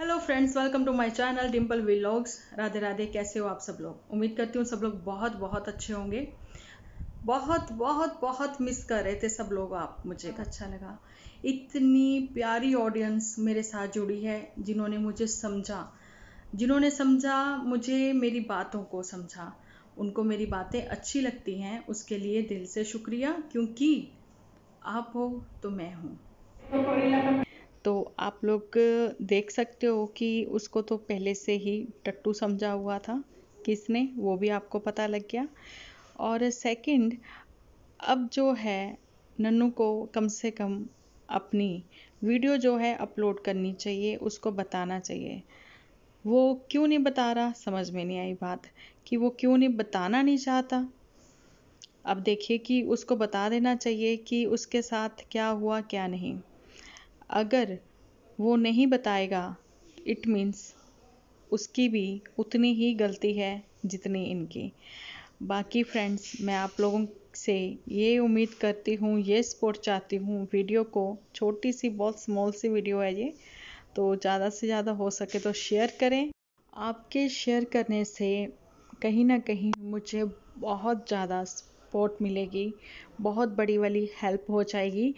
hello friends welcome to my channel Dimple vlogs Radhe Radhe कैसे हो आप सब लोग उम्मीद करती हूँ सब लोग बहुत बहुत अच्छे होंगे बहुत बहुत बहुत मिस कर रहे थे सब लोग आप मुझे अच्छा लगा इतनी प्यारी ऑडियंस मेरे साथ जुड़ी है जिन्होंने मुझे समझा जिन्होंने समझा मुझे मेरी बातों को समझा उनको मेरी बातें अच्छी लगती हैं उसके लिए दिल से शुक्रिया क्योंकि आप हो तो मैं हूँ आप लोग देख सकते हो कि उसको तो पहले से ही टट्टू समझा हुआ था किसने वो भी आपको पता लग गया और सेकंड अब जो है नन्नू को कम से कम अपनी वीडियो जो है अपलोड करनी चाहिए उसको बताना चाहिए वो क्यों नहीं बता रहा समझ में नहीं आई बात कि वो क्यों नहीं बताना नहीं चाहता अब देखिए कि उसको बता देना चाहिए कि उसके साथ क्या हुआ क्या नहीं अगर वो नहीं बताएगा इट मीन्स उसकी भी उतनी ही गलती है जितनी इनकी बाकी फ्रेंड्स मैं आप लोगों से ये उम्मीद करती हूँ ये सपोर्ट चाहती हूँ वीडियो को छोटी सी बहुत स्मॉल सी वीडियो है ये तो ज़्यादा से ज़्यादा हो सके तो शेयर करें आपके शेयर करने से कहीं ना कहीं मुझे बहुत ज़्यादा सपोर्ट मिलेगी बहुत बड़ी वाली हेल्प हो जाएगी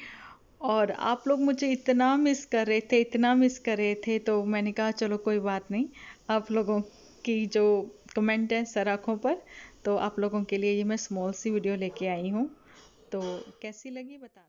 और आप लोग मुझे इतना मिस कर रहे थे इतना मिस कर रहे थे तो मैंने कहा चलो कोई बात नहीं आप लोगों की जो कमेंट है सर आँखों पर तो आप लोगों के लिए ये मैं स्मॉल सी वीडियो लेके आई हूँ तो कैसी लगी बता